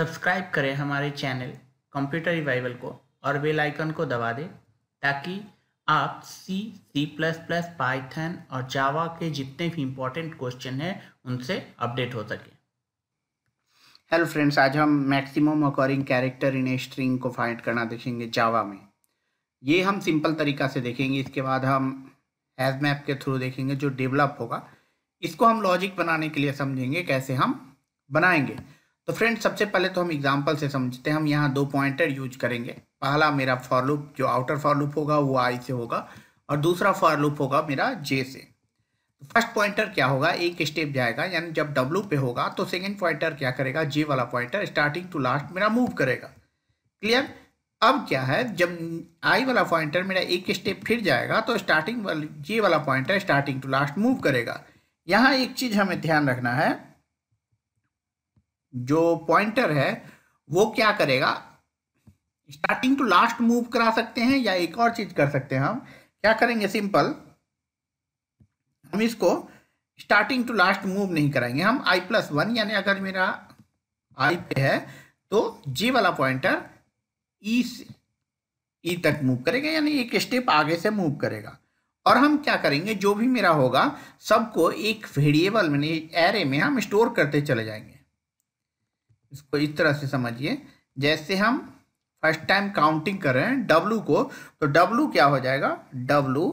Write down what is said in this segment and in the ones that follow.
subscribe करें हमारे channel computer revival को और बेल आइकन को दबा दें ताकि आप C C plus plus Python और जावा के जितने भी इम्पोर्टेंट क्वेश्चन हैं उनसे अपडेट हो सके हेलो फ्रेंड्स आज हम maximum occurring character in a string को फाइंड करना देखेंगे जावा में ये हम सिंपल तरीका से देखेंगे इसके बाद हम एज मैप के थ्रू देखेंगे जो डेवलप होगा इसको हम लॉजिक बनाने के लिए समझेंगे कैसे हम बनाएंगे तो फ्रेंड सबसे पहले तो हम एग्जाम्पल से समझते हैं हम यहाँ दो पॉइंटर यूज करेंगे पहला मेरा फॉर लूप जो आउटर फॉर लूप होगा वो आई से होगा और दूसरा फॉर लूप होगा मेरा जे से फर्स्ट पॉइंटर क्या होगा एक स्टेप जाएगा यानी जब डब्ल्यू पे होगा तो सेकेंड पॉइंटर क्या करेगा जे वाला पॉइंटर स्टार्टिंग टू लास्ट मेरा मूव करेगा क्लियर अब क्या है जब आई वाला पॉइंटर मेरा एक स्टेप फिर जाएगा तो स्टार्टिंग वाल जे वाला pointer starting to last move करेगा यहाँ एक चीज़ हमें ध्यान रखना है जो पॉइंटर है वो क्या करेगा स्टार्टिंग टू लास्ट मूव करा सकते हैं या एक और चीज कर सकते हैं हम क्या करेंगे सिंपल हम इसको स्टार्टिंग टू लास्ट मूव नहीं कराएंगे हम आई प्लस वन यानी अगर मेरा आई पे है तो जी वाला पॉइंटर ई e से ई e तक मूव करेगा यानी एक स्टेप आगे से मूव करेगा और हम क्या करेंगे जो भी मेरा होगा सबको एक वेरिएबल में एरे में हम स्टोर करते चले जाएंगे इसको इस तरह से समझिए जैसे हम फर्स्ट टाइम काउंटिंग कर रहे हैं डब्लू को तो डब्लू क्या हो जाएगा डब्लू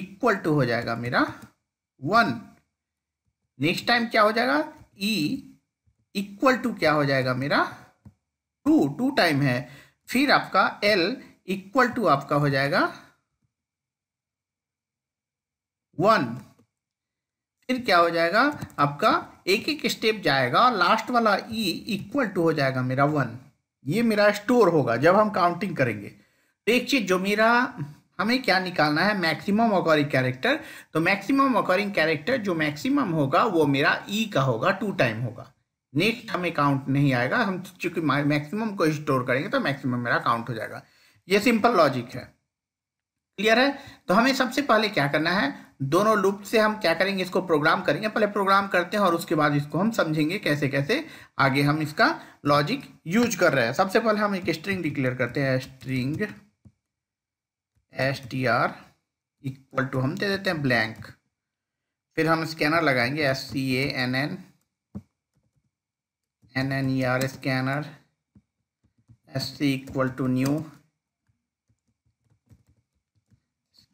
इक्वल टू हो जाएगा मेरा वन नेक्स्ट टाइम क्या हो जाएगा ई इक्वल टू क्या हो जाएगा मेरा टू टू टाइम है फिर आपका एल इक्वल टू आपका हो जाएगा वन फिर क्या हो जाएगा आपका एक एक स्टेप जाएगा और लास्ट वाला ई इक्वल टू हो जाएगा मेरा वन ये मेरा स्टोर होगा जब हम काउंटिंग करेंगे तो एक चीज़ जो मेरा हमें क्या निकालना है मैक्सिमम अकॉरिंग कैरेक्टर तो मैक्सिमम अकॉरिंग कैरेक्टर जो मैक्सिमम होगा वो मेरा ई e का होगा टू टाइम होगा नेक्स्ट हमें काउंट नहीं आएगा हम चूंकि मैक्सिमम को स्टोर करेंगे तो मैक्सिमम मेरा काउंट हो जाएगा ये सिंपल लॉजिक है क्लियर है तो हमें सबसे पहले क्या करना है दोनों लूप से हम क्या करेंगे इसको प्रोग्राम करेंगे पहले प्रोग्राम करते हैं और उसके बाद इसको हम समझेंगे कैसे कैसे आगे हम इसका लॉजिक यूज कर रहे हैं सबसे पहले हम एक स्ट्रिंग डिक्लेयर करते हैं string S T R equal to हम दे देते हैं ब्लैंक फिर हम स्कैनर लगाएंगे S C A N N N N E R scanner S C equal to new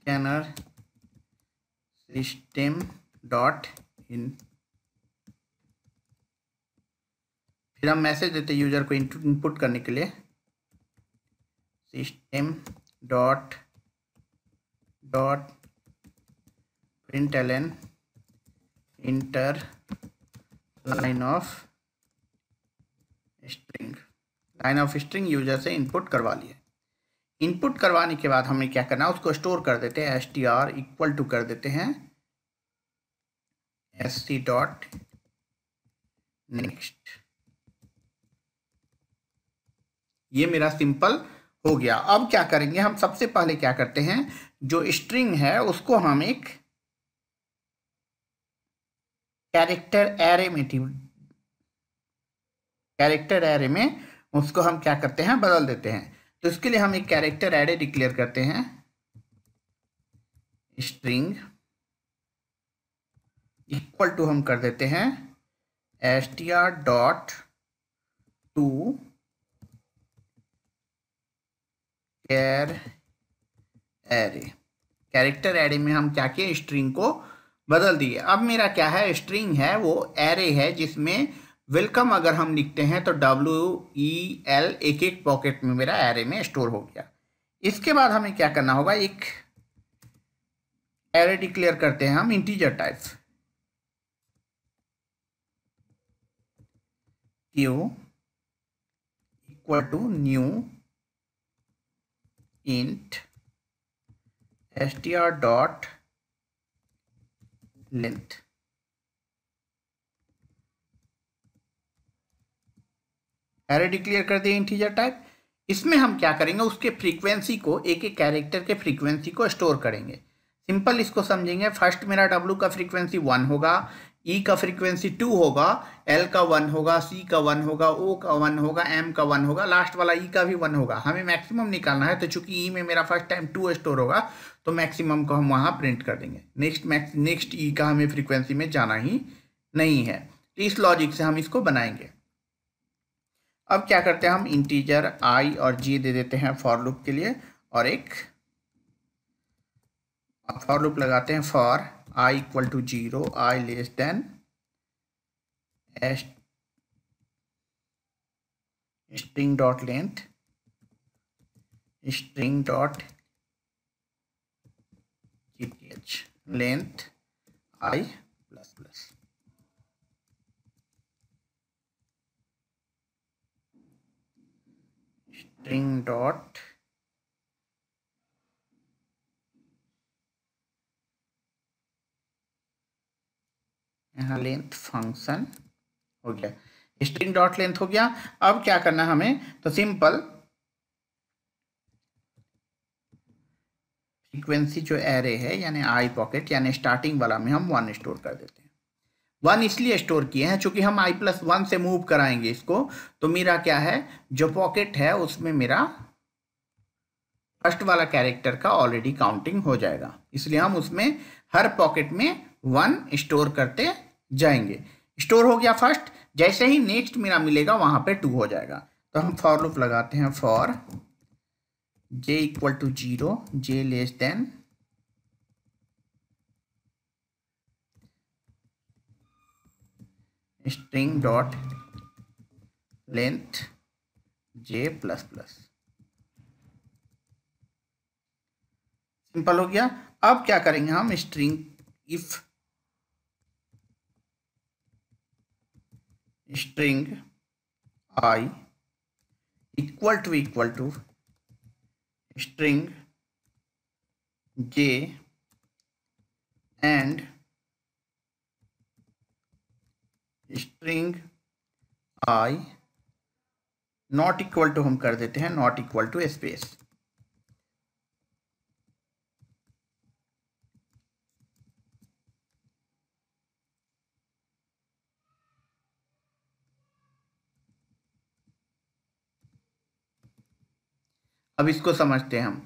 scanner system dot in फिर हम मैसेज देते यूजर को इनपुट करने के लिए system dot dot print L N enter line of string line of string user से input करवा लिए इनपुट करवाने के बाद हमें क्या करना है उसको स्टोर कर देते हैं S T R equal to कर देते हैं एस टी डॉट नेक्स्ट ये मेरा सिंपल हो गया अब क्या करेंगे हम सबसे पहले क्या करते हैं जो स्ट्रिंग है उसको हम एक कैरेक्टर एरे में कैरेक्टर एरे में उसको हम क्या करते हैं बदल देते हैं तो इसके लिए हम एक कैरेक्टर एडे डिक्लेयर करते हैं स्ट्रिंग इक्वल टू हम कर देते हैं S T R dot to char array character array में हम क्या किए स्ट्रिंग को बदल दिए अब मेरा क्या है स्ट्रिंग है वो एरे है जिसमें वेलकम अगर हम लिखते हैं तो डब्ल्यू ई एल एक एक पॉकेट में मेरा एरे में स्टोर हो गया इसके बाद हमें क्या करना होगा एक एरे डिक्लेयर करते हैं हम integer type Q equal to new int S T R dot length array declare कर दिया इंटीजर टाइप इसमें हम क्या करेंगे उसके फ्रीक्वेंसी को एक एक कैरेक्टर के फ्रीक्वेंसी को स्टोर करेंगे सिंपल इसको समझेंगे फर्स्ट मेरा डब्ल्यू का फ्रीक्वेंसी वन होगा ई e का फ्रीक्वेंसी टू होगा एल का वन होगा सी का वन होगा ओ का वन होगा एम का वन होगा लास्ट वाला ई e का भी वन होगा हमें मैक्सिमम निकालना है तो चूंकि ई e में मेरा फर्स्ट टाइम टू स्टोर होगा तो मैक्सिमम को हम वहाँ प्रिंट कर देंगे नेक्स्ट मैक्स नेक्स्ट ई का हमें फ्रीक्वेंसी में जाना ही नहीं है तो इस लॉजिक से हम इसको बनाएंगे अब क्या करते हैं हम इंटीजर आई और जी दे देते हैं फॉर लूप के लिए और एक फॉर लूप लगाते हैं for I equal to zero I less than S string dot length string dot G length I plus plus string dot यहाँ लेंथ फंक्शन हो गया स्ट्रिंग डॉट लेंथ हो गया अब क्या करना हमें तो सिंपल फ्रीक्वेंसी जो एरे है यानी आई पॉकेट यानी स्टार्टिंग वाला में हम वन स्टोर कर देते हैं वन इसलिए स्टोर किए हैं चूंकि हम आई प्लस वन से मूव कराएंगे इसको तो मेरा क्या है जो पॉकेट है उसमें मेरा फर्स्ट वाला कैरेक्टर का ऑलरेडी काउंटिंग हो जाएगा इसलिए हम उसमें हर पॉकेट में वन स्टोर करते जाएंगे स्टोर हो गया फर्स्ट जैसे ही नेक्स्ट मेरा मिलेगा वहां पे टू हो जाएगा तो हम फॉर लूप लगाते हैं for J equal to zero J less than string dot length J plus plus simple हो गया अब क्या करेंगे हम string if string I equal to equal to string J and string I not equal to हम कर देते हैं नॉट इक्वल टू स्पेस अब इसको समझते हैं हम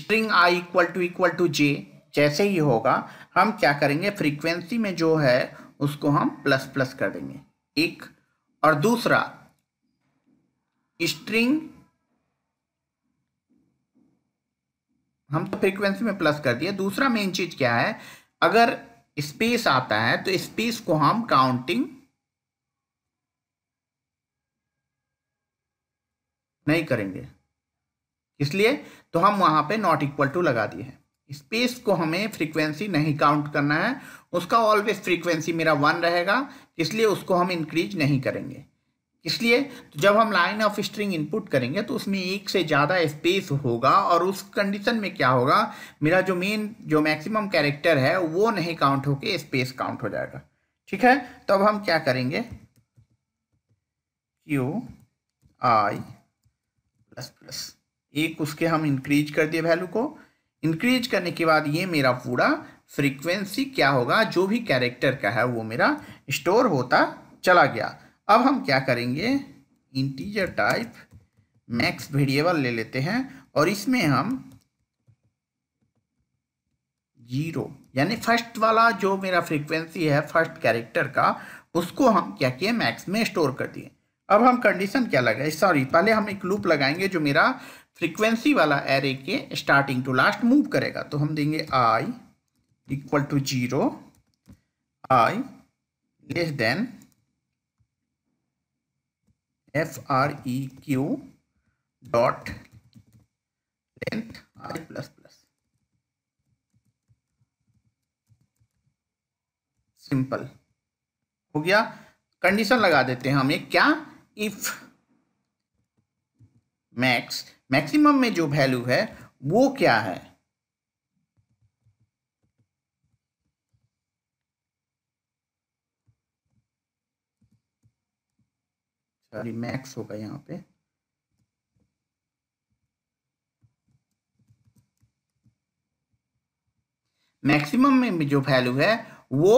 string I equal to equal to J जैसे ही होगा हम क्या करेंगे फ्रीक्वेंसी में जो है उसको हम प्लस प्लस कर देंगे एक और दूसरा स्ट्रिंग हम तो फ्रीक्वेंसी में प्लस कर दिए दूसरा मेन चीज क्या है अगर स्पेस आता है तो स्पेस को हम काउंटिंग नहीं करेंगे इसलिए तो हम वहां पे नॉट इक्वल टू लगा दिए हैं स्पेस को हमें फ्रीक्वेंसी नहीं काउंट करना है उसका ऑलवेज फ्रीक्वेंसी मेरा वन रहेगा इसलिए उसको हम इंक्रीज नहीं करेंगे इसलिए तो जब हम लाइन ऑफ स्ट्रिंग इनपुट करेंगे तो उसमें एक से ज़्यादा स्पेस होगा और उस कंडीशन में क्या होगा मेरा जो मेन जो मैक्सिमम कैरेक्टर है वो नहीं काउंट होके स्पेस काउंट हो जाएगा ठीक है तो अब हम क्या करेंगे क्यू आई प्लस प्लस एक उसके हम इंक्रीज कर दिए वैल्यू को इंक्रीज करने के बाद ये मेरा पूरा फ्रीक्वेंसी क्या होगा जो भी कैरेक्टर का है वो मेरा स्टोर होता चला गया अब हम क्या करेंगे इंटीजर टाइप मैक्स वेरिएबल ले लेते हैं और इसमें हम जीरो यानी फर्स्ट वाला जो मेरा फ्रीक्वेंसी है फर्स्ट कैरेक्टर का उसको हम क्या किए मैक्स में स्टोर कर दिए अब हम कंडीशन क्या लगाए सॉरी पहले हम एक लूप लगाएंगे जो मेरा फ्रीक्वेंसी वाला एरे के स्टार्टिंग टू लास्ट मूव करेगा तो हम देंगे I equal to zero I less than F R E Q dot length I plus plus simple हो गया कंडीशन लगा देते हैं हमें क्या इफ़ मैक्स मैक्सिमम में जो वैल्यू है वो क्या है सॉरी मैक्स होगा यहां पे मैक्सिमम में जो वैल्यू है वो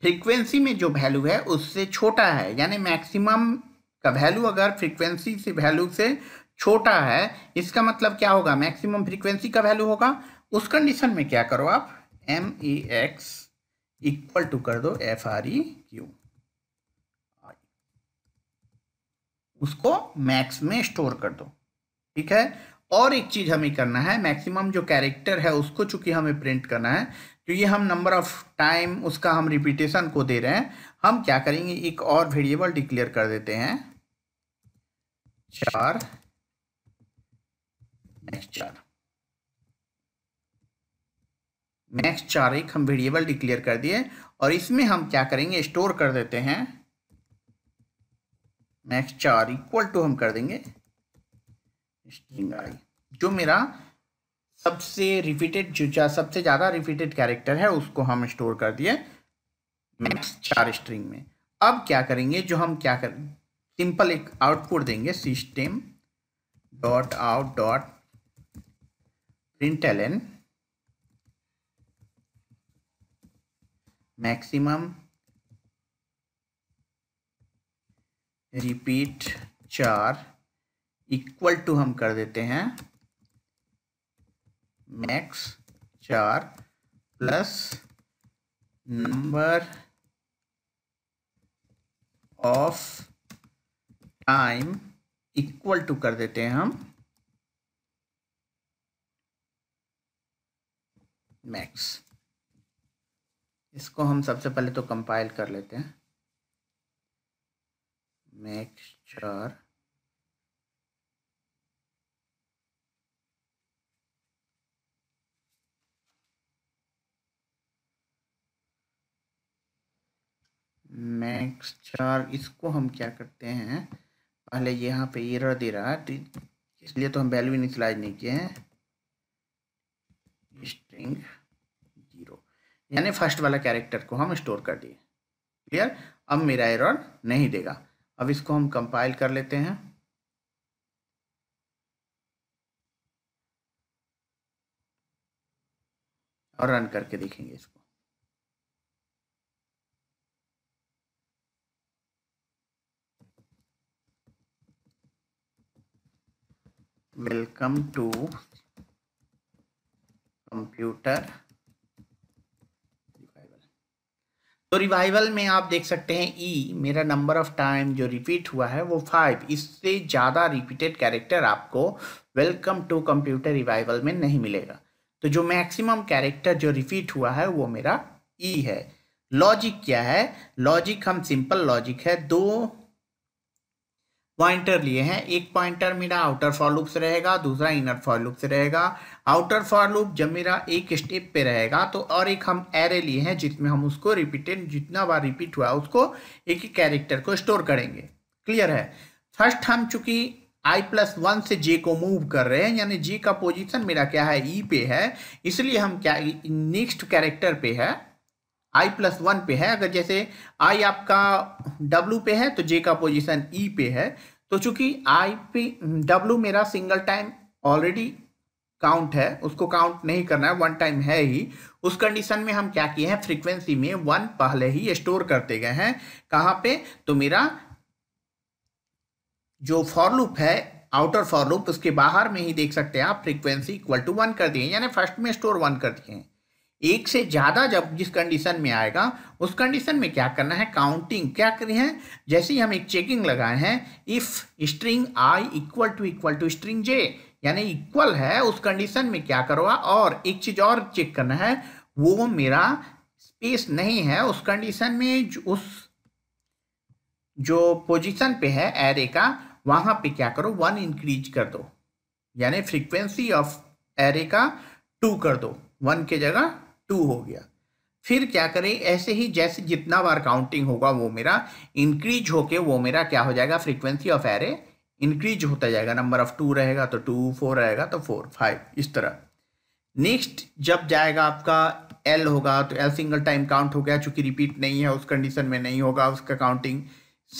फ्रीक्वेंसी में जो वैल्यू है उससे छोटा है यानी मैक्सिमम का वैल्यू अगर फ्रीक्वेंसी से वैल्यू से छोटा है इसका मतलब क्या होगा मैक्सिमम फ्रीक्वेंसी का वैल्यू होगा उस कंडीशन में क्या करो आप M E X equal to कर दो एफ आर ई क्यू उसको मैक्स में स्टोर कर दो ठीक है और एक चीज हमें करना है मैक्सिमम जो कैरेक्टर है उसको चूंकि हमें प्रिंट करना है तो ये हम नंबर ऑफ टाइम उसका हम रिपीटेशन को दे रहे हैं हम क्या करेंगे एक और वेरिएबल डिक्लेयर कर देते हैं चार नेक्स्ट चार नेक्स्ट चार एक हम वेरिएबल डिक्लेयर कर दिए और इसमें हम क्या करेंगे स्टोर कर देते हैं नेक्स्ट चार इक्वल टू हम कर देंगे स्ट्रिंग आई जो मेरा सबसे रिपीटेड जो सबसे ज़्यादा रिपीटेड कैरेक्टर है उसको हम स्टोर कर दिए नेक्स्ट चार स्ट्रिंग में अब क्या करेंगे जो हम क्या कर सिंपल एक आउटपुट देंगे system dot out dot println maximum repeat char equal to हम कर देते हैं max char plus number of time equal to कर देते हैं हम मैक्स इसको हम सबसे पहले तो कंपाइल कर लेते हैं मैक्सचर मैक्स चार इसको हम क्या करते हैं पहले यहाँ पे एरर दे रहा है तो इसलिए तो हम वैल्यू इनिशलाइज नहीं किए हैं स्ट्रिंग जीरो यानी फर्स्ट वाला कैरेक्टर को हम स्टोर कर दिए क्लियर अब मेरा एरर नहीं देगा अब इसको हम कंपाइल कर लेते हैं और रन करके देखेंगे इसको वेलकम टू कंप्यूटर तो रिवाइवल में आप देख सकते हैं ई e, मेरा नंबर ऑफ टाइम जो रिपीट हुआ है वो फाइव इससे ज़्यादा रिपीटेड कैरेक्टर आपको वेलकम टू कंप्यूटर रिवाइवल में नहीं मिलेगा तो जो मैक्सिमम कैरेक्टर जो रिपीट हुआ है वो मेरा ई e है लॉजिक क्या है लॉजिक हम सिंपल लॉजिक है दो पॉइंटर लिए हैं एक पॉइंटर मेरा आउटर फॉर लूप से रहेगा दूसरा इनर फॉर लूप से रहेगा आउटर फॉर लूप जब मेरा एक स्टेप पे रहेगा तो और एक हम एरे लिए हैं जिसमें हम उसको रिपीटेड जितना बार रिपीट हुआ उसको एक ही कैरेक्टर को स्टोर करेंगे क्लियर है फर्स्ट हम चूंकि आई प्लस वन से जे को मूव कर रहे हैं यानी जे का पोजिशन मेरा क्या है ई e पे है इसलिए हम क्या नेक्स्ट कैरेक्टर पे है आई प्लस वन पे है अगर जैसे आई आपका डब्लू पे है तो जे का पोजीशन ई e पे है तो चूंकि आई पे डब्लू मेरा सिंगल टाइम ऑलरेडी काउंट है उसको काउंट नहीं करना है वन टाइम है ही उस कंडीशन में हम क्या किए हैं फ्रीक्वेंसी में वन पहले ही स्टोर करते गए हैं कहाँ पे तो मेरा जो फॉर लूप है आउटर फॉर लूप उसके बाहर में ही देख सकते हैं आप फ्रीक्वेंसी इक्वल टू वन कर दिए यानी फर्स्ट में स्टोर वन कर दिए एक से ज़्यादा जब जिस कंडीशन में आएगा उस कंडीशन में क्या करना है काउंटिंग क्या करी है जैसे ही हम एक चेकिंग लगाए हैं if string I equal to equal to string J यानी इक्वल है उस कंडीशन में क्या करो और एक चीज़ और चेक करना है वो मेरा स्पेस नहीं है उस कंडीशन में उस जो पोजिशन पे है एरे का वहाँ पे क्या करो वन इंक्रीज कर दो यानी फ्रीक्वेंसी ऑफ एरे का टू कर दो वन के जगह टू हो गया फिर क्या करें ऐसे ही जैसे जितना बार काउंटिंग होगा वो मेरा इंक्रीज होके वो मेरा क्या हो जाएगा फ्रीक्वेंसी ऑफ एरे इंक्रीज होता जाएगा नंबर ऑफ टू रहेगा तो टू फोर रहेगा तो फोर फाइव इस तरह नेक्स्ट जब जाएगा आपका एल होगा तो एल सिंगल टाइम काउंट हो गया चूंकि रिपीट नहीं है उस कंडीशन में नहीं होगा उसका काउंटिंग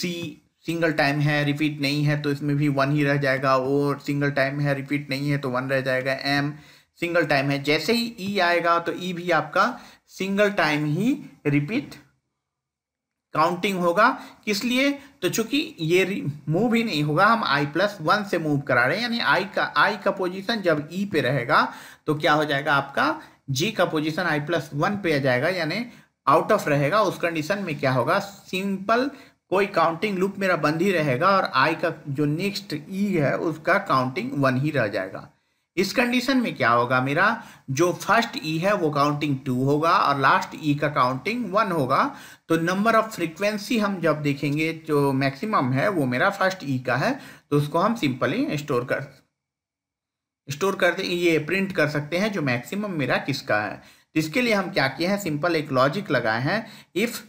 सी सिंगल टाइम है रिपीट नहीं है तो इसमें भी वन ही रह जाएगा और सिंगल टाइम है रिपीट नहीं है तो वन रह जाएगा एम सिंगल टाइम है जैसे ही ई e आएगा तो ई e भी आपका सिंगल टाइम ही रिपीट काउंटिंग होगा किस लिए तो चूंकि ये मूव ही नहीं होगा हम आई प्लस वन से मूव करा रहे हैं यानी आई का आई का पोजीशन जब ई e पे रहेगा तो क्या हो जाएगा आपका जी का पोजीशन आई प्लस वन पे आ जाएगा यानी आउट ऑफ रहेगा उस कंडीशन में क्या होगा सिंपल कोई काउंटिंग लूप मेरा बंद ही रहेगा और आई का जो नेक्स्ट ई है उसका काउंटिंग वन ही रह जाएगा इस कंडीशन में क्या होगा मेरा जो फर्स्ट ई e है वो काउंटिंग टू होगा और लास्ट ई e का काउंटिंग वन होगा तो नंबर ऑफ फ्रीक्वेंसी हम जब देखेंगे जो मैक्सिमम है वो मेरा फर्स्ट ई e का है तो उसको हम सिंपली स्टोर कर स्टोर कर ये प्रिंट कर सकते हैं जो मैक्सिमम मेरा किसका है तो इसके लिए हम क्या किए हैं सिंपल एक लॉजिक लगाए हैं इफ़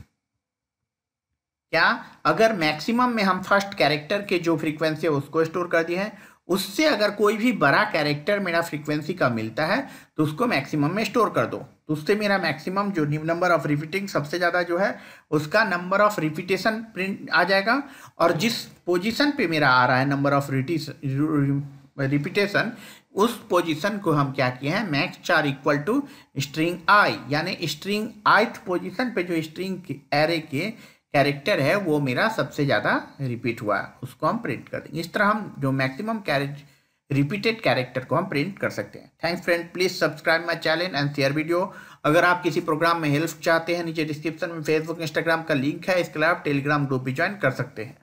क्या अगर मैक्सिमम में हम फर्स्ट कैरेक्टर के जो फ्रीक्वेंसी है उसको स्टोर कर दिए हैं उससे अगर कोई भी बड़ा कैरेक्टर मेरा फ्रीक्वेंसी का मिलता है तो उसको मैक्सिमम में स्टोर कर दो तो उससे मेरा मैक्सिमम जो नंबर ऑफ रिपीटिंग सबसे ज़्यादा जो है उसका नंबर ऑफ रिपीटेशन प्रिंट आ जाएगा और जिस पोजीशन पे मेरा आ रहा है नंबर ऑफ रिपीटेशन उस पोजीशन को हम क्या किए हैं मैक्स चार इक्वल टू स्ट्रिंग आई यानी स्ट्रिंग आइथ पोजिशन पे जो स्ट्रिंग एरे के कैरेक्टर है वो मेरा सबसे ज़्यादा रिपीट हुआ उसको हम प्रिंट कर देंगे इस तरह हम जो मैक्सिमम कैरेज रिपीटेड कैरेक्टर को हम प्रिंट कर सकते हैं thanks friend please subscribe my channel and share video अगर आप किसी प्रोग्राम में हेल्प चाहते हैं नीचे डिस्क्रिप्शन में फेसबुक इंस्टाग्राम का लिंक है इसके अलावा टेलीग्राम ग्रुप भी ज्वाइन कर सकते हैं